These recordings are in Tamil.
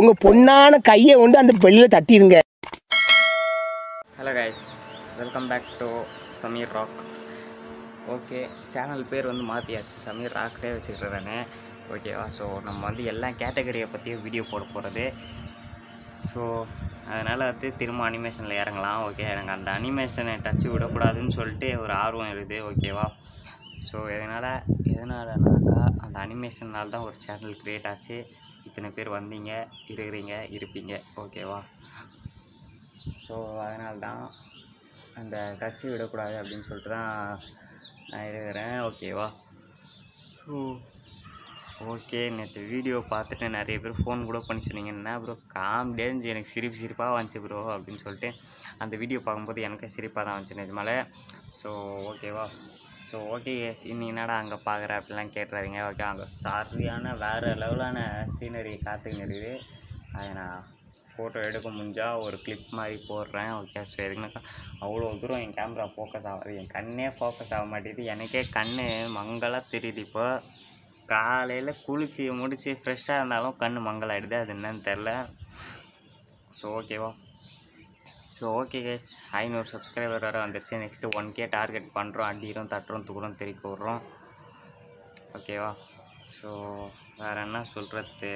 உங்கள் பொண்ணான கையை கொண்டு அந்த வெளியில் தட்டிடுங்க hello guys welcome back to Sameer rock okay channel பேர் வந்து மாற்றியாச்சு சமீர் ராக்டே வச்சுக்கிட்டு ஓகேவா ஸோ நம்ம வந்து எல்லா கேட்டகரியை பற்றியும் வீடியோ போட போகிறது ஸோ அதனால் வந்து திரும்ப அனிமேஷனில் இறங்கலாம் ஓகே எனக்கு அந்த அனிமேஷனை டச்சு விடக்கூடாதுன்னு சொல்லிட்டு ஒரு ஆர்வம் இருக்குது ஓகேவா ஸோ எதனால் எதனாலனாக்கா அந்த அனிமேஷனால் தான் ஒரு சேனல் க்ரியேட் ஆச்சு இத்தனை பேர் வந்தீங்க இருக்கிறீங்க இருப்பீங்க ஓகேவா ஸோ அதனால்தான் அந்த கட்சி விடக்கூடாது அப்படின்னு சொல்லிட்டு தான் நான் இருக்கிறேன் ஓகேவா ஸோ ஓகே நேற்று வீடியோ பார்த்துட்டு நிறைய பேர் ஃபோன் கூட பண்ணி சொன்னீங்க என்ன ப்ரோ காமெடியாக எனக்கு சிரிப்பு சிரிப்பாக வந்துச்சு ப்ரோ அப்படின்னு சொல்லிட்டு அந்த வீடியோ பார்க்கும்போது எனக்கு சிரிப்பாக தான் வந்துச்சு நிஜமால ஸோ ஓகேவா ஸோ ஓகே நீ என்னடா அங்கே பார்க்குற அப்படிலாம் கேட்டுறாதீங்க ஓகே அங்கே சாரியான வேறு லெவலான சீனரி காற்றுக்கு அதை நான் ஃபோட்டோ எடுக்க முடிஞ்சால் ஒரு கிளிப் மாதிரி போடுறேன் ஓகே ஸோ எதுக்குனாக்கா அவ்வளோ தூரம் என் கேமரா ஃபோக்கஸ் ஆகாது என் கண்ணே ஃபோக்கஸ் ஆக மாட்டேது எனக்கே கண் மங்களாக தெரியுது இப்போ காலையில் குளிச்சு முடித்து ஃப்ரெஷ்ஷாக இருந்தாலும் கண் மங்களாயிடுது அது என்னன்னு தெரில ஸோ ஓகேவா ஸோ ஓகே கேஸ் ஐநூறு சப்ஸ்கிரைபர் வர வந்துருச்சு நெக்ஸ்ட்டு ஒன் கே டார்கெட் பண்ணுறோம் அடிக்கிறோம் தட்டுறோம் தூக்குறோம் தெறிக்க விட்றோம் ஓகேவா ஸோ வேறு என்ன சொல்கிறது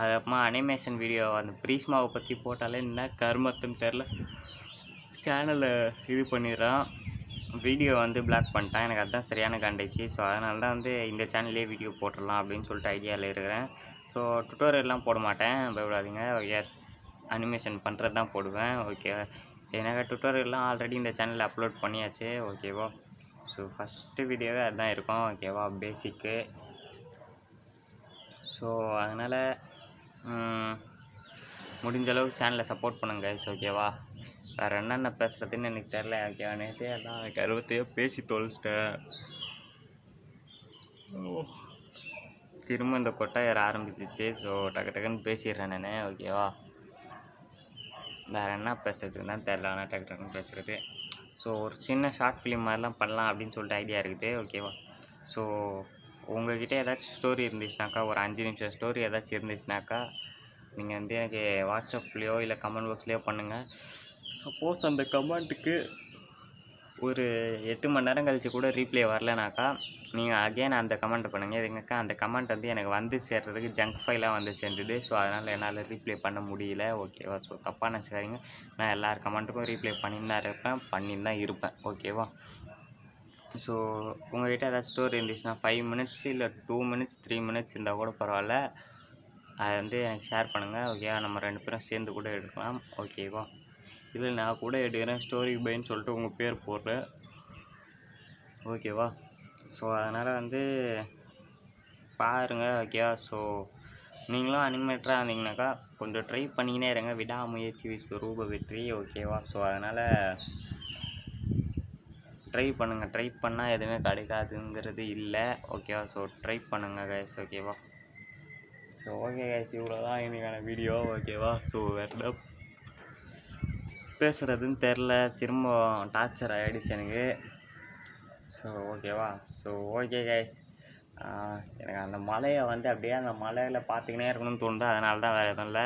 அதுக்கப்புறமா அனிமேஷன் வீடியோ அந்த ப்ரீஸ்மாவை பற்றி போட்டாலே என்ன கருமத்துன்னு தெரில சேனலை இது பண்ணிடுறான் வீடியோ வந்து பிளாக் பண்ணிட்டேன் எனக்கு அதுதான் சரியான கண்டுச்சு ஸோ அதனால தான் வந்து இந்த சேனல்லே வீடியோ போட்டுடலாம் அப்படின்னு சொல்லிட்டு ஐடியாவில் இருக்கிறேன் ஸோ டுட்டோரியல்லாம் போட மாட்டேன் பயப்படாதீங்க அனிமேஷன் பண்ணுறது தான் போடுவேன் ஓகே எனக்கு டுட்டோரியல்லாம் ஆல்ரெடி இந்த சேனலில் அப்லோட் பண்ணியாச்சு ஓகேவா ஸோ ஃபஸ்ட்டு வீடியோவே அதுதான் இருக்கும் ஓகேவா பேசிக்கு ஸோ அதனால் முடிஞ்சளவுக்கு சேனலை சப்போர்ட் பண்ணுங்க ஓகேவா வேறு என்னென்ன பேசுகிறதுன்னு எனக்கு தெரில எனக்கு நேற்றே எல்லாம் கருவத்தையோ பேசி தொலைச்சிட்டேன் திரும்ப இந்த ஏற ஆரம்பிச்சிச்சு ஸோ டக்கு டக்குன்னு பேசிடுறேன் நான் ஓகேவா வேறு என்ன பேசுகிறதுன்னு தான் தெரில ஆனால் டக்கு டக்குன்னு பேசுகிறது ஸோ ஒரு சின்ன ஷார்ட் ஃபிலிம் மாதிரிலாம் பண்ணலாம் அப்படின்னு சொல்லிட்டு ஐடியா இருக்குது ஓகேவா ஸோ உங்கள்கிட்ட ஏதாச்சும் ஸ்டோரி இருந்துச்சுனாக்கா ஒரு அஞ்சு நிமிஷம் ஸ்டோரி ஏதாச்சும் இருந்துச்சுனாக்கா நீங்கள் வந்து எனக்கு வாட்ஸ்அப்லேயோ இல்லை கமெண்ட் பாக்ஸ்லேயோ பண்ணுங்கள் சப்போஸ் அந்த கமெண்ட்டுக்கு ஒரு எட்டு மணி நேரம் கழித்து கூட ரீப்ளே வரலனாக்கா நீங்கள் அகைன் அந்த கமெண்ட் பண்ணுங்கள் எதுங்கக்கா அந்த கமெண்ட் வந்து எனக்கு வந்து சேர்றதுக்கு ஜங்க் ஃபைலாக வந்து சேர்ந்துது ஸோ அதனால் என்னால் ரீப்ளே பண்ண முடியல ஓகேவா ஸோ தப்பாக நினச்சிக்காதீங்க நான் எல்லார் கமெண்ட்டுக்கும் ரீப்ளே பண்ணின்னு தான் இருப்பேன் பண்ணின்னு தான் இருப்பேன் ஓகேவா ஸோ உங்கள்கிட்ட ஏதாவது ஸ்டோரி இருந்துச்சுன்னா ஃபைவ் மினிட்ஸ் இல்லை டூ மினிட்ஸ் த்ரீ மினிட்ஸ் இருந்தால் கூட பரவாயில்ல அதை வந்து எனக்கு ஷேர் பண்ணுங்கள் ஓகேவா நம்ம ரெண்டு பேரும் சேர்ந்து கூட எடுக்கலாம் ஓகேவா இல்லை நான் கூட எடுக்கிறேன் ஸ்டோரி பைன்னு சொல்லிட்டு உங்கள் பேர் போடுறேன் ஓகேவா ஸோ அதனால் வந்து பாருங்கள் ஓகேவா ஸோ நீங்களும் அனிமேட்டராக இருந்தீங்கனாக்கா கொஞ்சம் ட்ரை பண்ணிக்கினே இருங்க விடாமுயற்சி ஸ்வரூப வெற்றி ஓகேவா ஸோ அதனால் ட்ரை பண்ணுங்கள் ட்ரை பண்ணால் எதுவுமே கிடைக்காதுங்கிறது இல்லை ஓகேவா ஸோ ட்ரை பண்ணுங்கள் கைஸ் ஓகேவா ஸோ ஓகே கைஸ் இவ்வளோ தான் இன்றைக்கான வீடியோ ஓகேவா ஸோ வேறு பேசுகிறதுன்னு தெரில திரும்ப டார்ச்சர் ஆகிடுச்சு எனக்கு ஸோ ஓகேவா ஸோ ஓகே கைஸ் எனக்கு அந்த மலையை வந்து அப்படியே அந்த மலையில் பார்த்துக்கினே இருக்கணும்னு தோணுது அதனால தான் வேறு எதுவும் இல்லை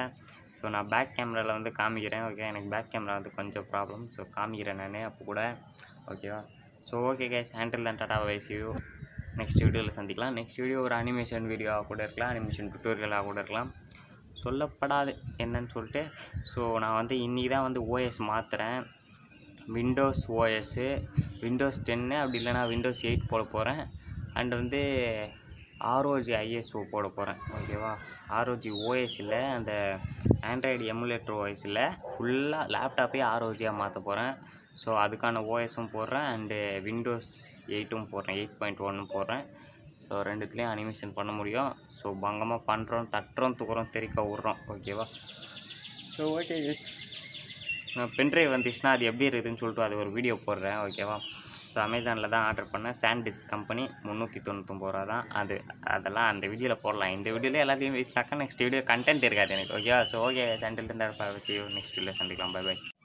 ஸோ நான் பேக் கேமராவில் வந்து காமிக்கிறேன் ஓகே எனக்கு பேக் கேமரா வந்து கொஞ்சம் ப்ராப்ளம் ஸோ காமிக்கிறேன் நான் அப்போ கூட ஓகேவா ஸோ ஓகே கைஸ் ஹேண்டில் தான் டாட்டா யூ நெக்ஸ்ட் வீடியோவில் சந்திக்கலாம் நெக்ஸ்ட் வீடியோ ஒரு அனிமேஷன் வீடியோவாக கூட இருக்கலாம் அனிமேஷன் டுட்டோரியலாக கூட இருக்கலாம் சொல்லப்படாது என்னன்னு சொல்லிட்டு ஸோ நான் வந்து இன்றைக்கி தான் வந்து ஓஎஸ் மாற்றுறேன் விண்டோஸ் ஓஎஸ்ஸு விண்டோஸ் டென்னு அப்படி இல்லைனா விண்டோஸ் எயிட் போட போகிறேன் அண்ட் வந்து ஆர்ஓஜி ஐஎஸ்ஓ போட போகிறேன் ஓகேவா ஆர்ஓஜி ஓஎஸில் அந்த ஆண்ட்ராய்டு எமுலேட்டர் ஓஎஸில் ஃபுல்லாக லேப்டாப்பே ஆர்ஓஜியாக மாற்ற போகிறேன் ஸோ அதுக்கான ஓஎஸும் போடுறேன் அண்டு விண்டோஸ் எயிட்டும் போடுறேன் எயிட் பாயிண்ட் ஒன்னும் போடுறேன் ஸோ ரெண்டுத்துலேயும் அனிமேஷன் பண்ண முடியும் ஸோ பங்கமாக பண்ணுறோம் தட்டுறோம் தூக்குறோம் தெரிக்க விட்றோம் ஓகேவா ஸோ ஓகே பென்ட்ரைவ் வந்துச்சுன்னா அது எப்படி இருக்குதுன்னு சொல்லிட்டு அது ஒரு வீடியோ போடுறேன் ஓகேவா ஸோ அமேசானில் தான் ஆர்டர் பண்ணேன் சாண்டிஸ் கம்பெனி முந்நூற்றி தொண்ணூத்தொம்பது ரூபா தான் அது அதெல்லாம் அந்த வீடியோவில் போடலாம் இந்த வீடியோவில் எல்லாத்தையும் வேஸ்ட் நெக்ஸ்ட் வீடியோ கண்டென்ட் இருக்காது எனக்கு ஓகேவா ஸோ ஓகே சாண்டில் இருந்தால் நெக்ஸ்ட் வீடியோ சந்திக்கலாம் பை பை